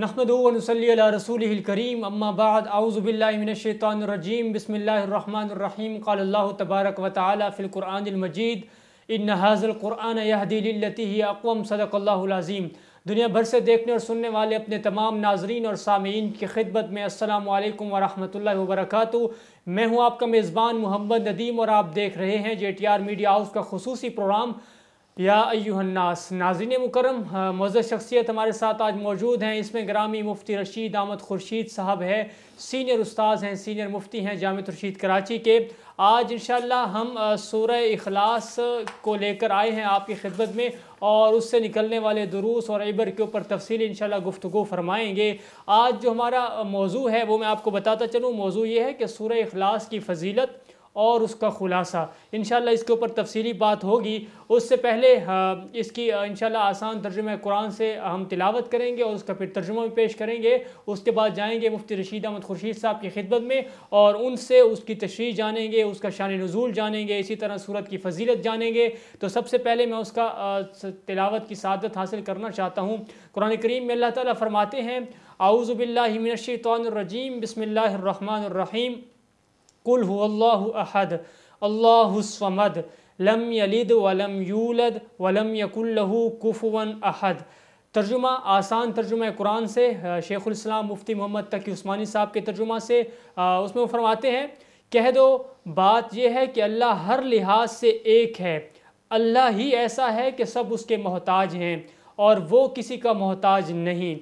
نحمد و علی رسول الکریم باللہ من الشیطان الرجیم بسم اللہ الرحمن الرحیم قال اللہ تبارک و فی القرآن المجید ان القرآن یہدی للتی ہی اقوم صدق اللہ العظیم دنیا بھر سے دیکھنے اور سننے والے اپنے تمام ناظرین اور سامعین کی خدمت میں السلام علیکم ورحمۃ اللہ وبرکاتہ میں ہوں آپ کا میزبان محمد ندیم اور آپ دیکھ رہے ہیں J T R media house کا خصوصی پروگرام یا ایوہ الناس ناظرین مکرم موزر شخصیت ہمارے ساتھ آج موجود ہیں اس میں گرامی مفتی رشید احمد خورشید صاحب ہے سینئر استاذ ہیں سینئر مفتی ہیں جامعہ رشید کراچی کے آج انشاءاللہ ہم سورہ اخلاص کو لے کر آئے ہیں آپ کی خدمت میں اور اس سے نکلنے والے دروس اور عبر کے اوپر تفصیل انشاءاللہ گفتگو فرمائیں گے آج جو ہمارا موضوع ہے وہ میں آپ کو بتاتا چلوں موضوع یہ ہے کہ سورہ اخلاص کی فضیلت اور اس کا خلاصہ انشاءاللہ اس کے اوپر تفصیلی بات ہوگی اس سے پہلے اس کی انشاءاللہ آسان ترجمہ قرآن سے ہم تلاوت کریں گے اور اس کا پھر ترجمہ بھی پیش کریں گے اس کے بعد جائیں گے مفتی رشید احمد خورشید صاحب کی خدمت میں اور ان سے اس کی تشریح جانیں گے اس کا شان نزول جانیں گے اسی طرح صورت کی فضیلت جانیں گے تو سب سے پہلے میں اس کا تلاوت کی سعادت حاصل کرنا چاہتا ہوں قرآن کریم میں اللہ تعالیٰ فرماتے ہیں اعوذ باللہ من الشیطان الرجیم بسم اللہ الرحمن الرحیم احد الله الصمد لم یلد ولم یولد ولم یَََََََََ له الُُق احد ترجمہ آسان ترجمہ قرآن سے شیخ الاسلام مفتی محمد تقی عثمانی صاحب کے ترجمہ سے اس وہ فرماتے ہیں کہہ دو بات یہ ہے کہ اللہ ہر لحاظ سے ایک ہے اللہ ہی ایسا ہے کہ سب اس کے محتاج ہیں اور وہ کسی کا محتاج نہیں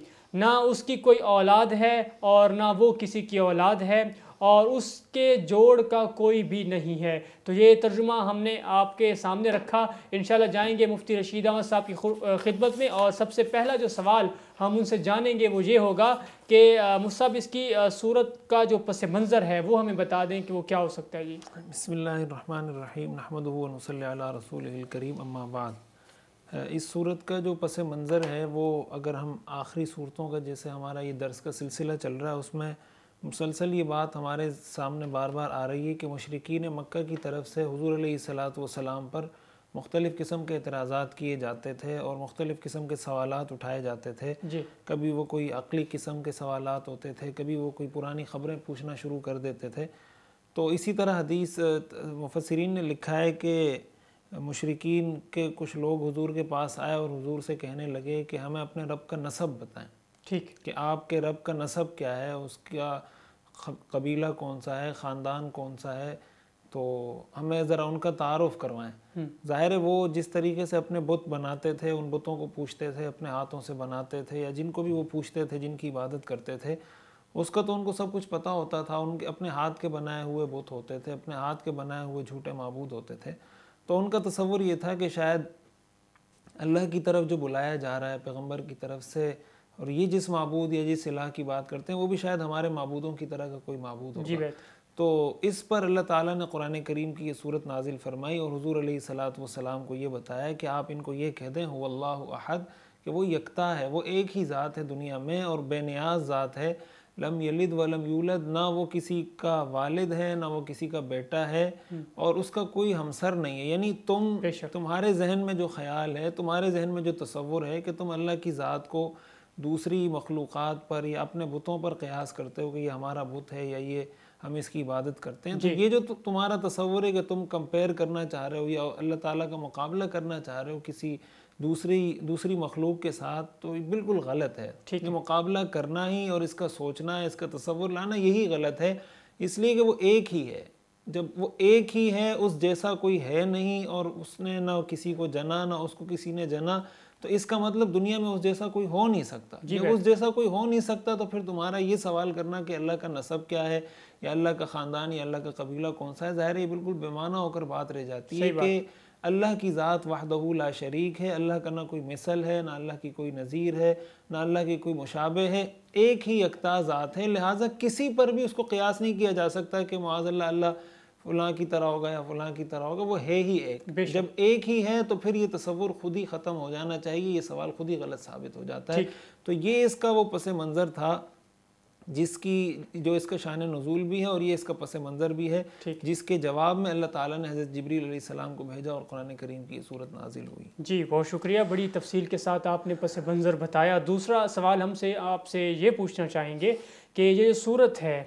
نہ اس کی کوئی اولاد ہے اور نہ وہ کسی کی اولاد ہے اور اس کے جوڑ کا کوئی بھی نہیں ہے تو یہ ترجمہ ہم نے آپ کے سامنے رکھا انشاءاللہ جائیں گے مفتی رشید احمد صاحب کی خدمت میں اور سب سے پہلا جو سوال ہم ان سے جانیں گے وہ یہ ہوگا کہ مصحف اس کی صورت کا جو پس منظر ہے وہ ہمیں بتا دیں کہ وہ کیا ہو سکتا ہے جی بسم اللہ الرحمن الرحیم نحمد و نصلی علی رسول الکریم اما بعد اس صورت کا جو پس منظر ہے وہ اگر ہم آخری صورتوں کا جیسے ہمارا یہ درس کا سلسلہ چل رہا ہے اس میں مسلسل یہ بات ہمارے سامنے بار بار آ رہی ہے کہ مشرقین مکہ کی طرف سے حضور علیہ السلام و پر مختلف قسم کے اعتراضات کیے جاتے تھے اور مختلف قسم کے سوالات اٹھائے جاتے تھے جی۔ کبھی وہ کوئی عقلی قسم کے سوالات ہوتے تھے کبھی وہ کوئی پرانی خبریں پوچھنا شروع کر دیتے تھے تو اسی طرح حدیث مفسرین نے لکھا ہے کہ مشرقین کے کچھ لوگ حضور کے پاس آئے اور حضور سے کہنے لگے کہ ہمیں اپنے رب کا نصب بتائیں کہ آپ کے رب کا نصب کیا ہے اس کا قبیلہ کون سا ہے خاندان کون سا ہے تو ہمیں ذرا ان کا تعارف کروائیں ظاہر ہے وہ جس طریقے سے اپنے بت بناتے تھے ان بتوں کو پوچھتے تھے اپنے ہاتھوں سے بناتے تھے یا جن کو بھی وہ پوچھتے تھے جن کی عبادت کرتے تھے اس کا تو ان کو سب کچھ پتہ ہوتا تھا ان کے اپنے ہاتھ کے بنائے ہوئے بت ہوتے تھے اپنے ہاتھ کے بنائے ہوئے جھوٹے معبود ہوتے تھے تو ان کا تصور یہ تھا کہ شاید اللہ کی طرف جو بلایا جا رہا ہے پیغمبر کی طرف سے اور یہ جس معبود یا جس الہ کی بات کرتے ہیں وہ بھی شاید ہمارے معبودوں کی طرح کا کوئی معبود ہوگا جی تو اس پر اللہ تعالیٰ نے قرآن کریم کی یہ صورت نازل فرمائی اور حضور علیہ صلاۃ وسلام کو یہ بتایا کہ آپ ان کو یہ کہہ دیں ہو اللہ احد کہ وہ یکتا ہے وہ ایک ہی ذات ہے دنیا میں اور بے نیاز ذات ہے لم یلد ولم یولد نہ وہ کسی کا والد ہے نہ وہ کسی کا بیٹا ہے اور اس کا کوئی ہمسر نہیں ہے یعنی تم تمہارے ذہن میں جو خیال ہے تمہارے ذہن میں جو تصور ہے کہ تم اللہ کی ذات کو دوسری مخلوقات پر یا اپنے بتوں پر قیاس کرتے ہو کہ یہ ہمارا بت ہے یا یہ ہم اس کی عبادت کرتے ہیں جی۔ یہ جو تمہارا تصور ہے کہ تم کمپیئر کرنا چاہ رہے ہو یا اللہ تعالیٰ کا مقابلہ کرنا چاہ رہے ہو کسی دوسری دوسری مخلوق کے ساتھ تو یہ بالکل غلط ہے یہ مقابلہ کرنا ہی اور اس کا سوچنا ہے اس کا تصور لانا یہی غلط ہے اس لیے کہ وہ ایک ہی ہے جب وہ ایک ہی ہے اس جیسا کوئی ہے نہیں اور اس نے نہ کسی کو جنا نہ اس کو کسی نے جنا تو اس کا مطلب دنیا میں اس جیسا کوئی ہو نہیں سکتا جی اس جیسا کوئی ہو نہیں سکتا تو پھر تمہارا یہ سوال کرنا کہ اللہ کا نصب کیا ہے یا اللہ کا خاندان یا اللہ کا قبیلہ کون سا ہے ظاہر یہ بالکل بیمانہ ہو کر بات رہ جاتی ہے کہ اللہ کی ذات لا شریک ہے اللہ کا نہ کوئی مثل ہے نہ اللہ کی کوئی نظیر ہے نہ اللہ کی کوئی مشابہ ہے ایک ہی اقتاز ذات ہے لہٰذا کسی پر بھی اس کو قیاس نہیں کیا جا سکتا کہ معاذ اللہ اللہ فلاں کی طرح ہوگا یا فلاں کی طرح ہوگا وہ ہے ہی ایک جب ایک ہی ہے تو پھر یہ تصور خود ہی ختم ہو جانا چاہیے یہ سوال خود ہی غلط ثابت ہو جاتا ہے تو یہ اس کا وہ پس منظر تھا جس کی جو اس کا شان نزول بھی ہے اور یہ اس کا پس منظر بھی ہے جس کے جواب میں اللہ تعالیٰ نے حضرت جبریل علیہ السلام کو بھیجا اور قرآن کریم کی صورت نازل ہوئی جی بہت شکریہ بڑی تفصیل کے ساتھ آپ نے پس منظر بتایا دوسرا سوال ہم سے آپ سے یہ پوچھنا چاہیں گے کہ یہ صورت ہے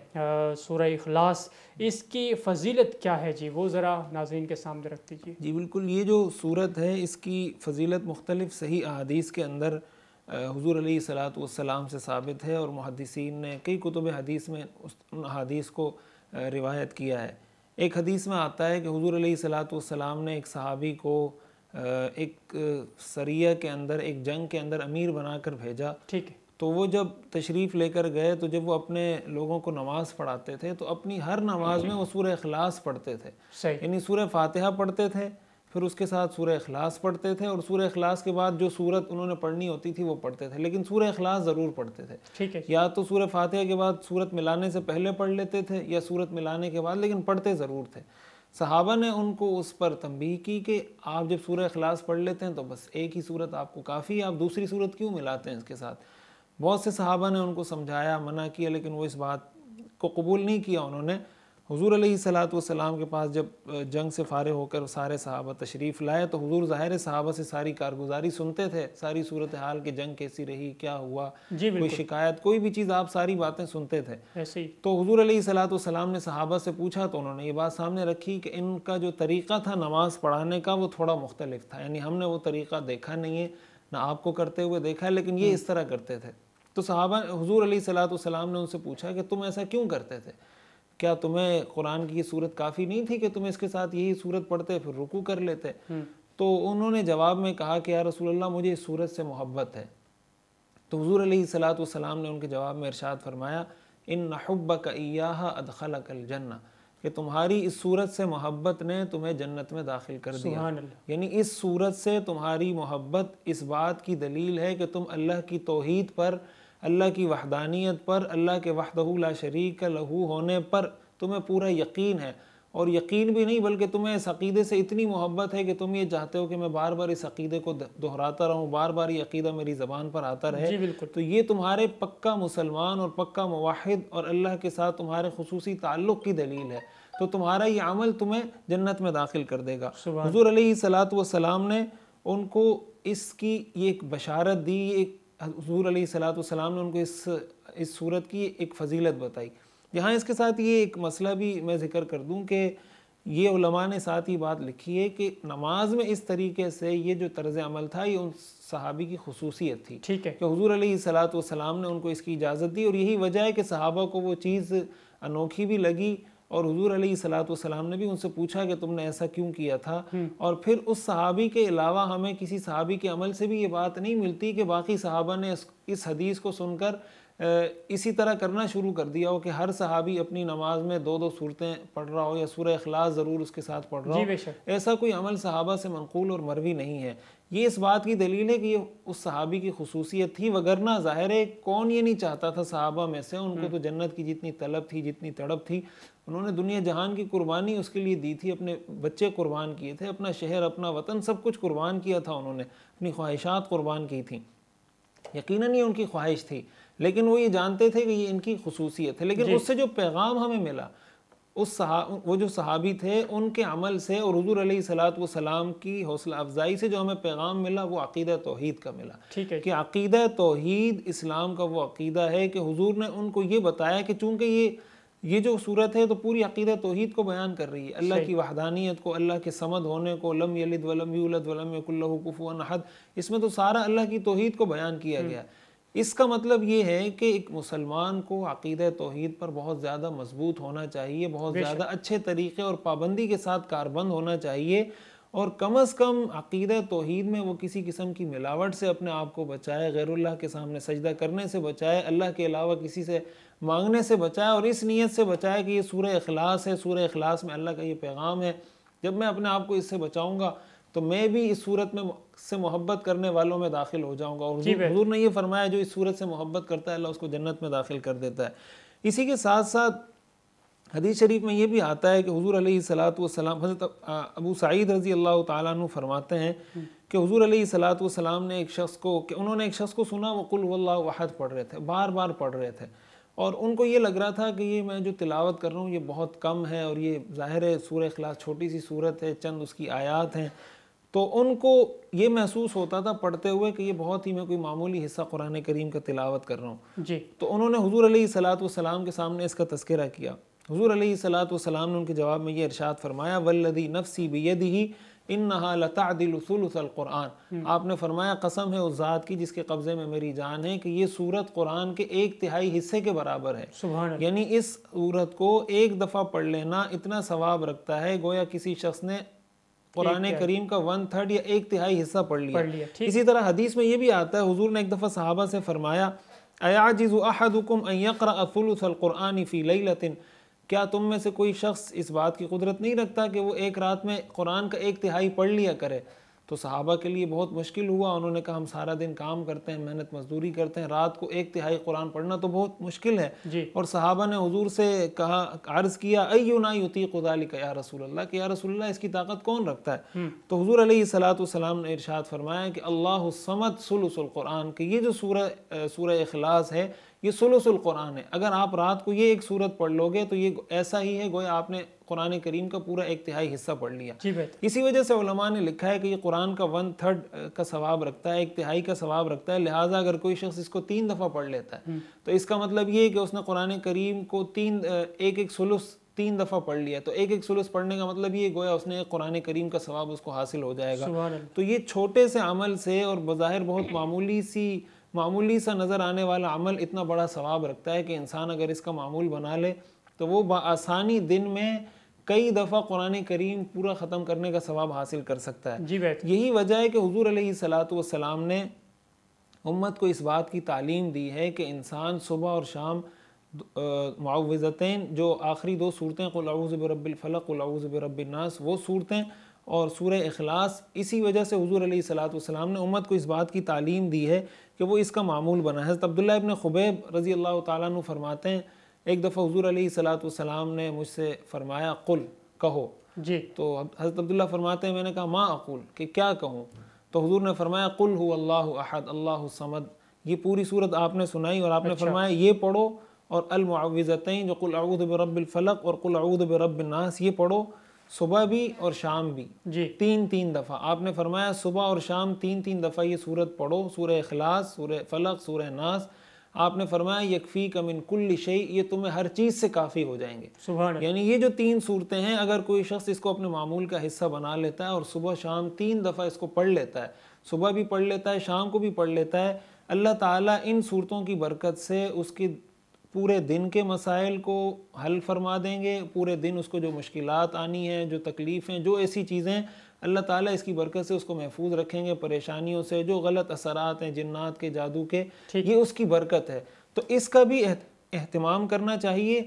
سورہ اخلاص اس کی فضیلت کیا ہے جی وہ ذرا ناظرین کے سامنے رکھ دیجیے جی بالکل یہ جو صورت ہے اس کی فضیلت مختلف صحیح احادیث کے اندر حضور صلاۃ السلام سے ثابت ہے اور محدثین نے کئی کتب حدیث میں اس ان حدیث کو روایت کیا ہے ایک حدیث میں آتا ہے کہ حضور علیہ صلاۃ والسلام نے ایک صحابی کو ایک سریعہ کے اندر ایک جنگ کے اندر امیر بنا کر بھیجا ٹھیک ہے تو وہ جب تشریف لے کر گئے تو جب وہ اپنے لوگوں کو نماز پڑھاتے تھے تو اپنی ہر نماز جی۔ میں وہ سورہ اخلاص پڑھتے تھے یعنی سورہ فاتحہ پڑھتے تھے پھر اس کے ساتھ سورہ اخلاص پڑھتے تھے اور سورہ اخلاص کے بعد جو سورت انہوں نے پڑھنی ہوتی تھی وہ پڑھتے تھے لیکن سورہ اخلاص ضرور پڑھتے تھے ٹھیک ہے یا تو سورہ فاتحہ کے بعد سورت ملانے سے پہلے پڑھ لیتے تھے یا سورت ملانے کے بعد لیکن پڑھتے ضرور تھے صحابہ نے ان کو اس پر تنبیہ کی کہ آپ جب سورہ اخلاص پڑھ لیتے ہیں تو بس ایک ہی صورت آپ کو کافی ہے آپ دوسری صورت کیوں ملاتے ہیں اس کے ساتھ بہت سے صحابہ نے ان کو سمجھایا منع کیا لیکن وہ اس بات کو قبول نہیں کیا انہوں نے حضور علیہ صلاحت والسلام کے پاس جب جنگ سے فارغ ہو کر سارے صحابہ تشریف لائے تو حضور ظاہر صحابہ سے ساری کارگزاری سنتے تھے ساری صورتحال کہ جنگ کیسی رہی کیا ہوا جی، کوئی شکایت کوئی بھی چیز آپ ساری باتیں سنتے تھے تو حضور علیہ صلاحت والسلام نے صحابہ سے پوچھا تو انہوں نے یہ بات سامنے رکھی کہ ان کا جو طریقہ تھا نماز پڑھانے کا وہ تھوڑا مختلف تھا یعنی ہم نے وہ طریقہ دیکھا نہیں ہے نہ آپ کو کرتے ہوئے دیکھا ہے لیکن یہ اس طرح کرتے تھے تو صحابہ حضور علیہ سلاۃ والسلام نے ان سے پوچھا کہ تم ایسا کیوں کرتے تھے کیا تمہیں قرآن کی صورت کافی نہیں تھی کہ تم اس کے ساتھ یہی صورت پڑھتے پھر رکو کر لیتے تو انہوں نے جواب میں کہا کہ یا رسول اللہ مجھے اس صورت سے محبت ہے تو حضور علیہ السلاۃ والسلام نے ان کے جواب میں ارشاد فرمایا ان نحب کا ادخل الجنہ کہ تمہاری اس صورت سے محبت نے تمہیں جنت میں داخل کر دیا سبحان اللہ یعنی اس صورت سے تمہاری محبت اس بات کی دلیل ہے کہ تم اللہ کی توحید پر اللہ کی وحدانیت پر اللہ کے وحدہ شریک لہو ہونے پر تمہیں پورا یقین ہے اور یقین بھی نہیں بلکہ تمہیں اس عقیدے سے اتنی محبت ہے کہ تم یہ چاہتے ہو کہ میں بار بار اس عقیدے کو دہراتا رہوں بار بار یہ عقیدہ میری زبان پر آتا رہے جی، بالکل تو یہ تمہارے پکا مسلمان اور پکا مواحد اور اللہ کے ساتھ تمہارے خصوصی تعلق کی دلیل ہے تو تمہارا یہ عمل تمہیں جنت میں داخل کر دے گا حضور علیہ السلام نے ان کو اس کی یہ ایک بشارت دی یہ ایک حضور علیہ عل والسلام نے ان کو اس اس صورت کی ایک فضیلت بتائی یہاں اس کے ساتھ یہ ایک مسئلہ بھی میں ذکر کر دوں کہ یہ علماء نے ساتھ ہی بات لکھی ہے کہ نماز میں اس طریقے سے یہ جو طرز عمل تھا یہ ان صحابی کی خصوصیت تھی ٹھیک ہے کہ حضور علیہ صلاح والسلام السلام نے ان کو اس کی اجازت دی اور یہی وجہ ہے کہ صحابہ کو وہ چیز انوکھی بھی لگی اور حضور علیہ صلاحت بھی ان سے پوچھا کہ تم نے ایسا کیوں کیا تھا اور پھر اس صحابی کے علاوہ ہمیں کسی صحابی کے عمل سے بھی یہ بات نہیں ملتی کہ باقی صحابہ نے اس حدیث کو سن کر اسی طرح کرنا شروع کر دیا ہو کہ ہر صحابی اپنی نماز میں دو دو صورتیں پڑھ رہا ہو یا سورہ اخلاص ضرور اس کے ساتھ پڑھ رہا جی، ہو ایسا کوئی عمل صحابہ سے منقول اور مروی نہیں ہے یہ اس بات کی دلیل ہے کہ یہ اس صحابی کی خصوصیت تھی وگرنہ ظاہر ہے کون یہ نہیں چاہتا تھا صحابہ میں سے ان کو تو جنت کی جتنی طلب تھی جتنی تڑپ تھی انہوں نے دنیا جہان کی قربانی اس کے لیے دی تھی اپنے بچے قربان کیے تھے اپنا شہر اپنا وطن سب کچھ قربان کیا تھا انہوں نے اپنی خواہشات قربان کی تھیں یقیناً یہ ان کی خواہش تھی لیکن وہ یہ جانتے تھے کہ یہ ان کی خصوصیت ہے لیکن جی۔ اس سے جو پیغام ہمیں ملا اس صحاب... وہ جو صحابی تھے ان کے عمل سے اور حضور علیہ سلاحت و السلام کی حوصلہ افزائی سے جو ہمیں پیغام ملا وہ عقیدہ توحید کا ملا جی۔ کہ عقیدہ توحید اسلام کا وہ عقیدہ ہے کہ حضور نے ان کو یہ بتایا کہ چونکہ یہ یہ جو صورت ہے تو پوری عقیدہ توحید کو بیان کر رہی ہے اللہ کی وحدانیت کو اللہ کے سمد ہونے کو لم یلد ولم ولم یولد یک اللہ کفو احد اس میں تو سارا اللہ کی توحید کو بیان کیا گیا ہے اس کا مطلب یہ ہے کہ ایک مسلمان کو عقیدہ توحید پر بہت زیادہ مضبوط ہونا چاہیے بہت زیادہ اچھے طریقے اور پابندی کے ساتھ کاربند ہونا چاہیے اور کم از کم عقیدہ توحید میں وہ کسی قسم کی ملاوٹ سے اپنے آپ کو بچائے غیر اللہ کے سامنے سجدہ کرنے سے بچائے اللہ کے علاوہ کسی سے مانگنے سے بچائے اور اس نیت سے بچائے کہ یہ سورہ اخلاص ہے سورہ اخلاص میں اللہ کا یہ پیغام ہے جب میں اپنے آپ کو اس سے بچاؤں گا تو میں بھی اس صورت میں سے محبت کرنے والوں میں داخل ہو جاؤں گا اور جی حضور نے یہ فرمایا جو اس صورت سے محبت کرتا ہے اللہ اس کو جنت میں داخل کر دیتا ہے اسی کے ساتھ ساتھ حدیث شریف میں یہ بھی آتا ہے کہ حضور علیہ صلاح والسلام حضرت ابو سعید رضی اللہ تعالیٰ عنہ فرماتے ہیں کہ حضور علیہ صلاحت والسلام نے ایک شخص کو کہ انہوں نے ایک شخص کو سنا وہ قل اللہ وحد پڑھ رہے تھے بار بار پڑھ رہے تھے اور ان کو یہ لگ رہا تھا کہ یہ میں جو تلاوت کر رہا ہوں یہ بہت کم ہے اور یہ ظاہر ہے سورہ اخلاص چھوٹی سی صورت ہے چند اس کی آیات ہیں تو ان کو یہ محسوس ہوتا تھا پڑھتے ہوئے کہ یہ بہت ہی میں کوئی معمولی حصہ قرآن کریم کا تلاوت کر رہا ہوں جی۔ تو انہوں نے حضور علیہ سلاح والسلام کے سامنے اس کا تذکرہ کیا حضور علیہ والسلام نے ان کے جواب میں یہ ارشاد فرمایا نفسی القرآن آپ نے فرمایا قسم ہے اس ذات کی جس کے قبضے میں میری جان ہے کہ یہ صورت قرآن کے ایک تہائی حصے کے برابر ہے یعنی اس صورت کو ایک دفعہ پڑھ لینا اتنا ثواب رکھتا ہے گویا کسی شخص نے قرآن کریم کا ون تھرڈ یا ایک تہائی حصہ پڑھ لیا اسی طرح حدیث میں یہ بھی آتا ہے حضور نے ایک دفعہ صحابہ سے فرمایا لَيْلَةٍ کیا تم میں سے کوئی شخص اس بات کی قدرت نہیں رکھتا کہ وہ ایک رات میں قرآن کا ایک تہائی پڑھ لیا کرے تو صحابہ کے لیے بہت مشکل ہوا انہوں نے کہا ہم سارا دن کام کرتے ہیں محنت مزدوری کرتے ہیں رات کو ایک تہائی قرآن پڑھنا تو بہت مشکل ہے جی۔ اور صحابہ نے حضور سے کہا عرض کیا ایونا یتیق ذالک یا رسول اللہ کہ یا رسول اللہ اس کی طاقت کون رکھتا ہے تو حضور علیہ الصلاۃ والسلام نے ارشاد فرمایا کہ اللہ الصمد سمت القرآن کہ یہ جو سورہ سورہ اخلاص ہے یہ ثلث القرآن ہے اگر آپ رات کو یہ ایک صورت پڑھ لو گے تو یہ ایسا ہی ہے گویا آپ نے قرآن کریم کا پورا ایک تہائی حصہ پڑھ لیا جی، اسی وجہ سے علماء نے لکھا ہے کہ یہ قرآن کا ون تھرڈ کا ثواب رکھتا ہے ایک تہائی کا ثواب رکھتا ہے لہٰذا اگر کوئی شخص اس کو تین دفعہ پڑھ لیتا ہے تو اس کا مطلب یہ ہے کہ اس نے قرآن کریم کو تین ایک ایک سلس تین دفعہ پڑھ لیا تو ایک ایک سلس پڑھنے کا مطلب یہ گویا اس نے ایک قرآن کریم کا ثواب اس کو حاصل ہو جائے گا تو یہ چھوٹے سے عمل سے اور بظاہر بہت معمولی سی معمولی سا نظر آنے والا عمل اتنا بڑا ثواب رکھتا ہے کہ انسان اگر اس کا معمول بنا لے تو وہ بآسانی دن میں کئی دفعہ قرآن کریم پورا ختم کرنے کا ثواب حاصل کر سکتا ہے جی یہی وجہ ہے کہ حضور علیہ صلاحت والسلام نے امت کو اس بات کی تعلیم دی ہے کہ انسان صبح اور شام معاوضتین جو آخری دو صورتیں قل اعوذ برب الفلق قل اعوذ برب الناس وہ صورتیں اور سورہ اخلاص اسی وجہ سے حضور علیہ صلاحت والسلام نے امت کو اس بات کی تعلیم دی ہے کہ وہ اس کا معمول بنا ہے حضرت عبداللہ ابن خبیب رضی اللہ تعالیٰ عنہ فرماتے ہیں ایک دفعہ حضور علیہ السلات والسلام نے مجھ سے فرمایا قل کہو جی تو حضرت عبداللہ فرماتے ہیں میں نے کہا ما اقول کہ کیا کہوں تو حضور نے فرمایا قل ہو اللہ احد اللہ سمد یہ پوری صورت آپ نے سنائی اور آپ نے اچھا۔ فرمایا یہ پڑھو اور الماوزتیں جو قل اعوذ برب الفلق اور قل اعوذ برب الناس یہ پڑھو صبح بھی اور شام بھی جی تین تین دفعہ آپ نے فرمایا صبح اور شام تین تین دفعہ یہ صورت پڑھو سورہ اخلاص سورہ فلق سورہ ناس آپ نے فرمایا یکفی ان کل شعی یہ تمہیں ہر چیز سے کافی ہو جائیں گے یعنی یہ جو تین صورتیں ہیں اگر کوئی شخص اس کو اپنے معمول کا حصہ بنا لیتا ہے اور صبح شام تین دفعہ اس کو پڑھ لیتا ہے صبح بھی پڑھ لیتا ہے شام کو بھی پڑھ لیتا ہے اللہ تعالیٰ ان صورتوں کی برکت سے اس کی پورے دن کے مسائل کو حل فرما دیں گے پورے دن اس کو جو مشکلات آنی ہیں جو تکلیف ہیں جو ایسی چیزیں اللہ تعالیٰ اس کی برکت سے اس کو محفوظ رکھیں گے پریشانیوں سے جو غلط اثرات ہیں جنات کے جادو کے یہ اس کی برکت ہے تو اس کا بھی اہتمام کرنا چاہیے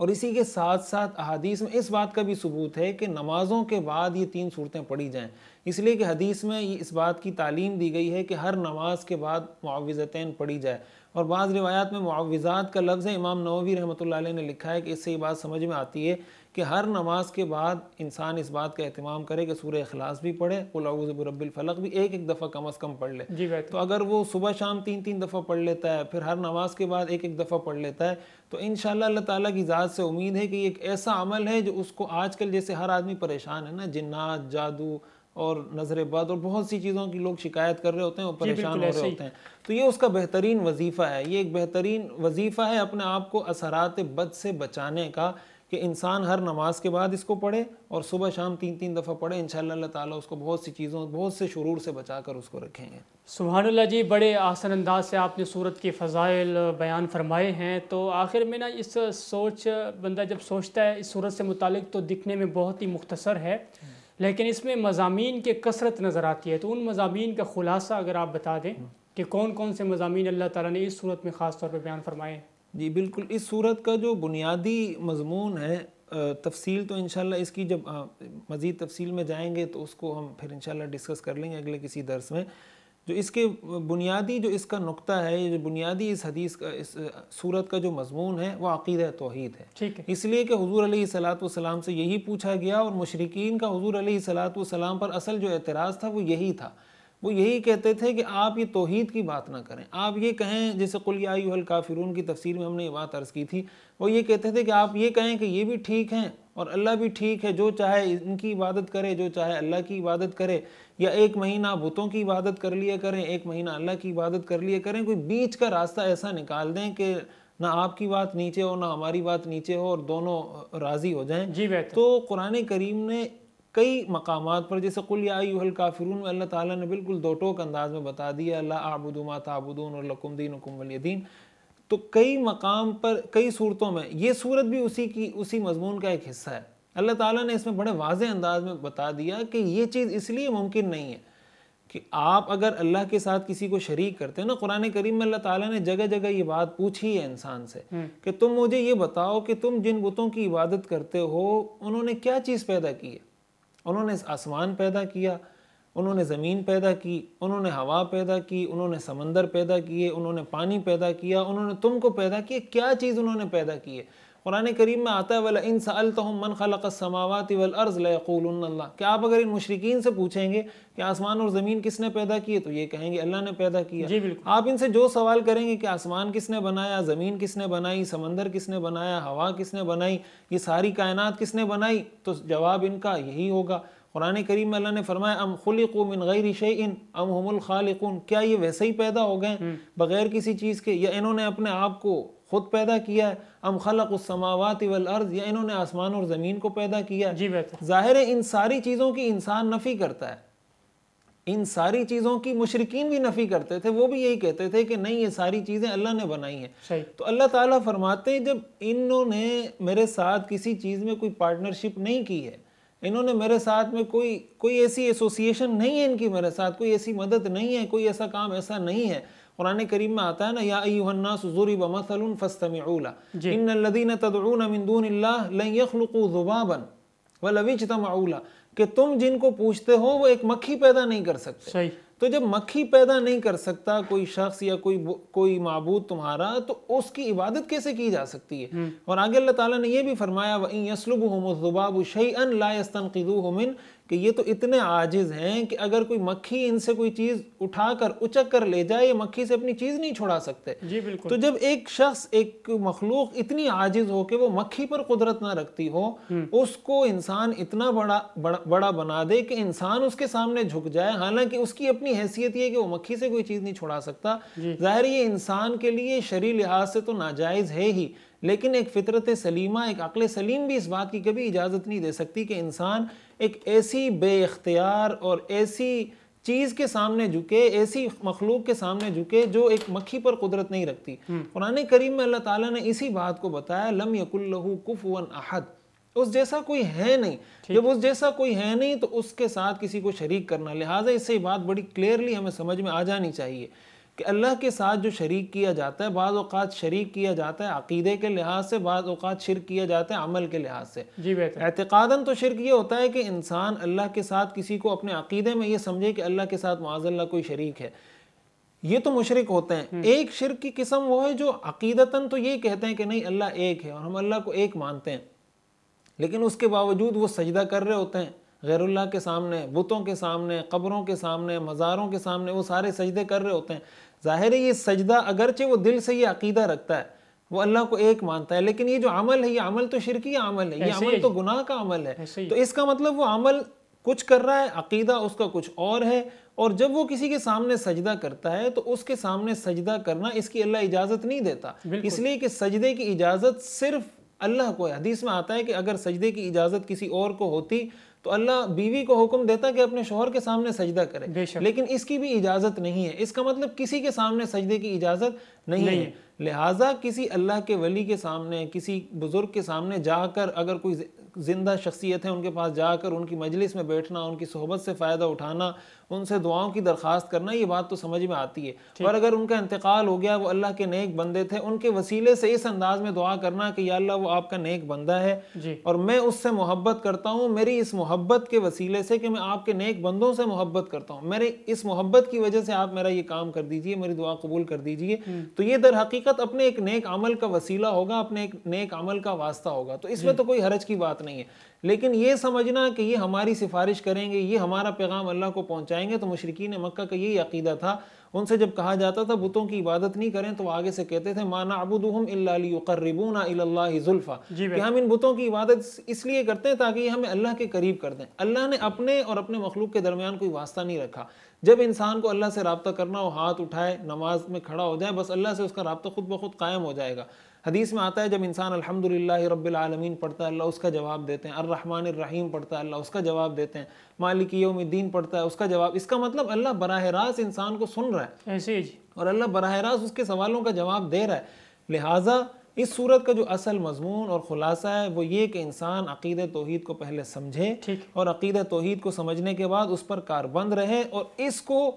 اور اسی کے ساتھ ساتھ احادیث میں اس بات کا بھی ثبوت ہے کہ نمازوں کے بعد یہ تین صورتیں پڑھی جائیں اس لیے کہ حدیث میں اس بات کی تعلیم دی گئی ہے کہ ہر نماز کے بعد معاوضین پڑھی جائے اور بعض روایات میں معاوضات کا لفظ ہے امام نووی رحمۃ اللہ علیہ نے لکھا ہے کہ اس سے یہ بات سمجھ میں آتی ہے کہ ہر نماز کے بعد انسان اس بات کا اہتمام کرے کہ سورہ اخلاص بھی پڑھے قل اعوذ برب الفلق بھی ایک ایک دفعہ کم از کم پڑھ لے جی تو اگر وہ صبح شام تین تین دفعہ پڑھ لیتا ہے پھر ہر نماز کے بعد ایک ایک دفعہ پڑھ لیتا ہے تو انشاءاللہ اللہ تعالیٰ کی ذات سے امید ہے کہ یہ ایک ایسا عمل ہے جو اس کو آج کل جیسے ہر آدمی پریشان ہے نا جنات جادو اور نظر بد اور بہت سی چیزوں کی لوگ شکایت کر رہے ہوتے ہیں اور جی، پریشان ہو رہے ہوتے ہیں تو یہ اس کا بہترین وظیفہ ہے یہ ایک بہترین وظیفہ ہے اپنے آپ کو اثرات بد سے بچانے کا کہ انسان ہر نماز کے بعد اس کو پڑھے اور صبح شام تین تین دفعہ پڑھے انشاءاللہ اللہ تعالیٰ اس کو بہت سی چیزوں بہت سے شرور سے بچا کر اس کو رکھیں گے سبحان اللہ جی بڑے آسن انداز سے آپ نے صورت کی فضائل بیان فرمائے ہیں تو آخر میں نا اس سوچ بندہ جب سوچتا ہے اس صورت سے متعلق تو دکھنے میں بہت ہی مختصر ہے لیکن اس میں مضامین کے کثرت نظر آتی ہے تو ان مضامین کا خلاصہ اگر آپ بتا دیں کہ کون کون سے مضامین اللہ تعالیٰ نے اس صورت میں خاص طور پہ بیان فرمائے ہیں جی بالکل اس صورت کا جو بنیادی مضمون ہے تفصیل تو انشاءاللہ اس کی جب مزید تفصیل میں جائیں گے تو اس کو ہم پھر انشاءاللہ ڈسکس کر لیں گے اگلے کسی درس میں جو اس کے بنیادی جو اس کا نقطہ ہے جو بنیادی اس حدیث کا اس صورت کا جو مضمون ہے وہ عقیدہ توحید ہے ٹھیک ہے اس لیے کہ حضور علیہ صلاحت والسلام السلام سے یہی پوچھا گیا اور مشرقین کا حضور علیہ صلاحت والسلام پر اصل جو اعتراض تھا وہ یہی تھا وہ یہی کہتے تھے کہ آپ یہ توحید کی بات نہ کریں آپ یہ کہیں جیسے قل ایوہ الکافرون کی تفسیر میں ہم نے یہ بات عرض کی تھی وہ یہ کہتے تھے کہ آپ یہ کہیں کہ یہ بھی ٹھیک ہیں اور اللہ بھی ٹھیک ہے جو چاہے ان کی عبادت کرے جو چاہے اللہ کی عبادت کرے یا ایک مہینہ بتوں کی عبادت کر لیا کریں ایک مہینہ اللہ کی عبادت کر لیا کریں کوئی بیچ کا راستہ ایسا نکال دیں کہ نہ آپ کی بات نیچے ہو نہ ہماری بات نیچے ہو اور دونوں راضی ہو جائیں جی تو قرآن کریم نے کئی مقامات پر جیسے قل یا ایوہ الكافرون میں اللہ تعالیٰ نے بالکل دو ٹوک انداز میں بتا دیا اللہ ما تعبدون اور لکم الدین اکمل دین تو کئی مقام پر کئی صورتوں میں یہ صورت بھی اسی کی اسی مضمون کا ایک حصہ ہے اللہ تعالیٰ نے اس میں بڑے واضح انداز میں بتا دیا کہ یہ چیز اس لیے ممکن نہیں ہے کہ آپ اگر اللہ کے ساتھ کسی کو شریک کرتے ہیں نا قرآن کریم میں اللہ تعالیٰ نے جگہ جگہ یہ بات پوچھی ہے انسان سے کہ تم مجھے یہ بتاؤ کہ تم جن بتوں کی عبادت کرتے ہو انہوں نے کیا چیز پیدا کی ہے انہوں نے آسمان پیدا کیا انہوں نے زمین پیدا کی انہوں نے ہوا پیدا کی انہوں نے سمندر پیدا کیے انہوں نے پانی پیدا کیا انہوں نے تم کو پیدا کیے کیا چیز انہوں نے پیدا کی ہے قرآن کریم میں آتا ہے وَلَئِن سَأَلْتَهُمْ مَنْ خَلَقَ السَّمَاوَاتِ وَالْأَرْضِ لَيَقُولُنَّ اللَّهِ کہ آپ اگر ان مشرقین سے پوچھیں گے کہ آسمان اور زمین کس نے پیدا کیے تو یہ کہیں گے اللہ نے پیدا کیا جی، آپ ان سے جو سوال کریں گے کہ آسمان کس نے بنایا زمین کس نے بنائی سمندر کس نے بنایا ہوا کس نے بنائی یہ ساری کائنات کس نے بنائی تو جواب ان کا یہی ہوگا قرآن کریم میں اللہ نے فرمایا ام خلقو من غیر شیئن ام ہم الخالقون کیا یہ ویسے ہی پیدا ہو گئے ہیں بغیر کسی چیز کے یا انہوں نے اپنے آپ کو خود پیدا کیا ہے ام خلق السماوات والارض یا انہوں نے آسمان اور زمین کو پیدا کیا ہے جی، ظاہر ہے ان ساری چیزوں کی انسان نفی کرتا ہے ان ساری چیزوں کی مشرقین بھی نفی کرتے تھے وہ بھی یہی کہتے تھے کہ نہیں یہ ساری چیزیں اللہ نے بنائی ہیں تو اللہ تعالیٰ فرماتے ہیں جب انہوں نے میرے ساتھ کسی چیز میں کوئی پارٹنرشپ نہیں کی ہے انہوں نے میرے ساتھ میں کوئی کوئی ایسی ایسوسیشن نہیں ہے ان کی میرے ساتھ کوئی ایسی مدد نہیں ہے کوئی ایسا کام ایسا نہیں ہے قرآن کریم میں آتا ہے نا یا ایوہ الناس ضرب مثل فاستمعوا لہ جی۔ ان الذین تدعون من دون اللہ لن یخلقوا ذبابا ولو اجتمعوا لہ کہ تم جن کو پوچھتے ہو وہ ایک مکھی پیدا نہیں کر سکتے صحیح تو جب مکھی پیدا نہیں کر سکتا کوئی شخص یا کوئی کوئی معبود تمہارا تو اس کی عبادت کیسے کی جا سکتی ہے اور آگے اللہ تعالیٰ نے یہ بھی فرمایا وَإِن يَسْلُبُهُمُ الزُّبَابُ شَيْئًا لَا يَسْتَنْقِذُوهُ مِنْ کہ یہ تو اتنے آجز ہیں کہ اگر کوئی مکھی ان سے کوئی چیز اٹھا کر اچک کر لے جائے یہ مکھی سے اپنی چیز نہیں چھوڑا سکتے جی، تو جب ایک شخص ایک مخلوق اتنی آجز ہو کہ وہ مکھی پر قدرت نہ رکھتی ہو اس کو انسان اتنا بڑا بنا دے کہ انسان اس کے سامنے جھک جائے حالانکہ اس کی اپنی حیثیت یہ کہ وہ مکھی سے کوئی چیز نہیں چھوڑا سکتا جی۔ ظاہر یہ انسان کے لیے شرع لحاظ سے تو ناجائز ہے ہی لیکن ایک فطرت سلیمہ ایک عقل سلیم بھی اس بات کی کبھی اجازت نہیں دے سکتی کہ انسان ایک ایسی بے اختیار اور ایسی چیز کے سامنے جھکے ایسی مخلوق کے سامنے جھکے جو ایک مکھی پر قدرت نہیں رکھتی قرآن کریم میں اللہ تعالیٰ نے اسی بات کو بتایا لم یق اللہ کفون احد اس جیسا کوئی ہے نہیں جب اس جیسا کوئی ہے نہیں تو اس کے ساتھ کسی کو شریک کرنا لہٰذا اس سے بات بڑی کلیئرلی ہمیں سمجھ میں آ جانی چاہیے کہ اللہ کے ساتھ جو شریک کیا جاتا ہے بعض اوقات شریک کیا جاتا ہے عقیدے کے لحاظ سے بعض اوقات شرک کیا جاتا ہے عمل کے لحاظ سے جی ویسے تو شرک یہ ہوتا ہے کہ انسان اللہ کے ساتھ کسی کو اپنے عقیدے میں یہ سمجھے کہ اللہ کے ساتھ معاذ اللہ کوئی شریک ہے یہ تو مشرق ہوتے ہیں ایک شرک کی قسم وہ ہے جو عقیدتاً تو یہ کہتے ہیں کہ نہیں اللہ ایک ہے اور ہم اللہ کو ایک مانتے ہیں لیکن اس کے باوجود وہ سجدہ کر رہے ہوتے ہیں غیر اللہ کے سامنے بتوں کے سامنے قبروں کے سامنے مزاروں کے سامنے وہ سارے سجدے کر رہے ہوتے ہیں ظاہر ہے یہ سجدہ اگرچہ وہ دل سے یہ عقیدہ رکھتا ہے وہ اللہ کو ایک مانتا ہے لیکن یہ جو عمل ہے یہ عمل تو شرکی عمل ہے یہ عمل تو جی۔ گناہ کا عمل ہے تو اس کا مطلب وہ عمل کچھ کر رہا ہے عقیدہ اس کا کچھ اور ہے اور جب وہ کسی کے سامنے سجدہ کرتا ہے تو اس کے سامنے سجدہ کرنا اس کی اللہ اجازت نہیں دیتا اس لیے کہ سجدے کی اجازت صرف اللہ کو ہے حدیث میں آتا ہے کہ اگر سجدے کی اجازت کسی اور کو ہوتی تو اللہ بیوی کو حکم دیتا کہ اپنے شوہر کے سامنے سجدہ کرے لیکن اس کی بھی اجازت نہیں ہے اس کا مطلب کسی کے سامنے سجدے کی اجازت نہیں ہے لہٰذا کسی اللہ کے ولی کے سامنے کسی بزرگ کے سامنے جا کر اگر کوئی زندہ شخصیت ہے ان کے پاس جا کر ان کی مجلس میں بیٹھنا ان کی صحبت سے فائدہ اٹھانا ان سے دعاؤں کی درخواست کرنا یہ بات تو سمجھ میں آتی ہے اور اگر ان کا انتقال ہو گیا وہ اللہ کے نیک بندے تھے ان کے وسیلے سے اس انداز میں دعا کرنا کہ یا اللہ وہ آپ کا نیک بندہ ہے جی۔ اور میں اس سے محبت کرتا ہوں میری اس محبت کے وسیلے سے کہ میں آپ کے نیک بندوں سے محبت کرتا ہوں میرے اس محبت کی وجہ سے آپ میرا یہ کام کر دیجئے میری دعا قبول کر دیجئے تو یہ در حقیقت اپنے ایک نیک عمل کا وسیلہ ہوگا اپنے ایک نیک عمل کا واسطہ ہوگا تو اس میں جی۔ تو کوئی حرج کی بات نہیں ہے لیکن یہ سمجھنا کہ یہ ہماری سفارش کریں گے یہ ہمارا پیغام اللہ کو پہنچائیں گے تو مشرقین مکہ کا یہی عقیدہ تھا ان سے جب کہا جاتا تھا بتوں کی عبادت نہیں کریں تو آگے سے کہتے تھے مانا ابو اللہ اللہ ذوالفا جی، کہ ہم ان بتوں کی عبادت اس لیے کرتے ہیں تاکہ یہ ہمیں اللہ کے قریب کر دیں اللہ نے اپنے اور اپنے مخلوق کے درمیان کوئی واسطہ نہیں رکھا جب انسان کو اللہ سے رابطہ کرنا ہو ہاتھ اٹھائے نماز میں کھڑا ہو جائے بس اللہ سے اس کا رابطہ خود بخود قائم ہو جائے گا حدیث میں آتا ہے جب انسان الحمد رب العالمین پڑھتا ہے اللہ اس کا جواب دیتے ہیں الرحمن الرحیم پڑھتا ہے اللہ اس کا جواب دیتے ہیں مالک یوم الدین پڑھتا ہے اس کا جواب اس کا مطلب اللہ براہ راست انسان کو سن رہا ہے اور اللہ براہ راست اس کے سوالوں کا جواب دے رہا ہے لہٰذا اس صورت کا جو اصل مضمون اور خلاصہ ہے وہ یہ کہ انسان عقید توحید کو پہلے سمجھے اور عقید توحید کو سمجھنے کے بعد اس پر کاربند رہے اور اس کو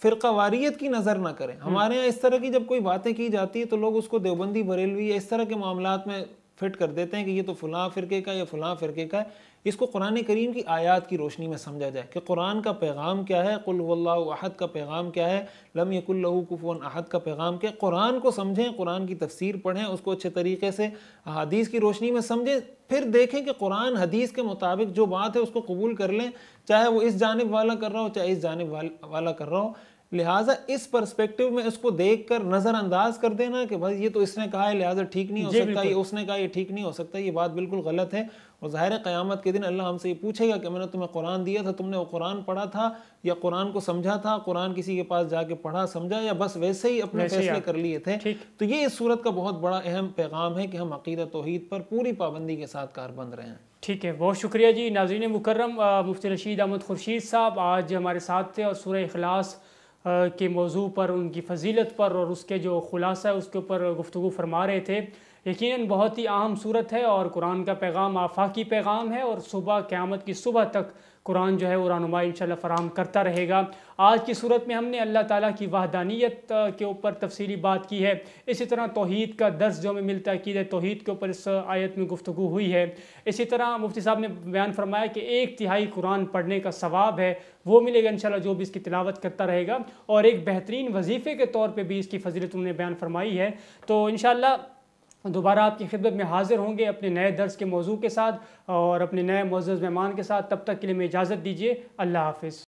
فرقہ واریت کی نظر نہ کریں ہمارے ہاں اس طرح کی جب کوئی باتیں کی جاتی ہے تو لوگ اس کو دیوبندی بریلوی یا اس طرح کے معاملات میں فٹ کر دیتے ہیں کہ یہ تو فلاں فرقے کا یا فلاں فرقے کا ہے اس کو قرآن کریم کی آیات کی روشنی میں سمجھا جائے کہ قرآن کا پیغام کیا ہے قل واللہ احد کا پیغام کیا ہے لم یکل لہو کفون احد کا پیغام کیا ہے قرآن کو سمجھیں قرآن کی تفسیر پڑھیں اس کو اچھے طریقے سے حدیث کی روشنی میں سمجھیں پھر دیکھیں کہ قرآن حدیث کے مطابق جو بات ہے اس کو قبول کر لیں چاہے وہ اس جانب والا کر رہا ہو چاہے اس جانب والا کر رہا ہو لہٰذا اس پرسپیکٹو میں اس کو دیکھ کر نظر انداز کر دینا کہ بھائی یہ تو اس نے کہا ہے لہٰذا ٹھیک نہیں ہو جی، سکتا یہ اس نے کہا یہ ٹھیک نہیں ہو سکتا یہ بات بالکل غلط ہے اور ظاہر قیامت کے دن اللہ ہم سے یہ پوچھے گا کہ میں نے تمہیں قرآن دیا تھا تم نے وہ قرآن پڑھا تھا یا قرآن کو سمجھا تھا قرآن کسی کے پاس جا کے پڑھا سمجھا یا بس ویسے ہی اپنے فیصلے کر لیے تھے تو یہ اس صورت کا بہت بڑا اہم پیغام ہے کہ ہم عقیدہ توحید پر پوری پابندی کے ساتھ کار بند رہے ہیں ٹھیک ہے بہت شکریہ جی ناظرین مکرم مفتی رشید احمد خورشید صاحب آج ہمارے ساتھ تھے اور سورہ اخلاص کے موضوع پر ان کی فضیلت پر اور اس کے جو خلاصہ ہے اس کے اوپر گفتگو فرما رہے تھے یقیناً بہت ہی اہم صورت ہے اور قرآن کا پیغام آفاقی پیغام ہے اور صبح قیامت کی صبح تک قرآن جو ہے وہ رانمائی انشاءاللہ فرام فراہم کرتا رہے گا آج کی صورت میں ہم نے اللہ تعالیٰ کی وحدانیت کے اوپر تفصیلی بات کی ہے اسی طرح توحید کا درس جو میں عقید ہے توحید کے اوپر اس آیت میں گفتگو ہوئی ہے اسی طرح مفتی صاحب نے بیان فرمایا کہ ایک تہائی قرآن پڑھنے کا ثواب ہے وہ ملے گا انشاءاللہ جو بھی اس کی تلاوت کرتا رہے گا اور ایک بہترین وظیفے کے طور پہ بھی اس کی فضلت انہوں نے بیان فرمائی ہے تو انشاءاللہ دوبارہ آپ کی خدمت میں حاضر ہوں گے اپنے نئے درس کے موضوع کے ساتھ اور اپنے نئے معزز مہمان کے ساتھ تب تک کے لیے میں اجازت دیجیے اللہ حافظ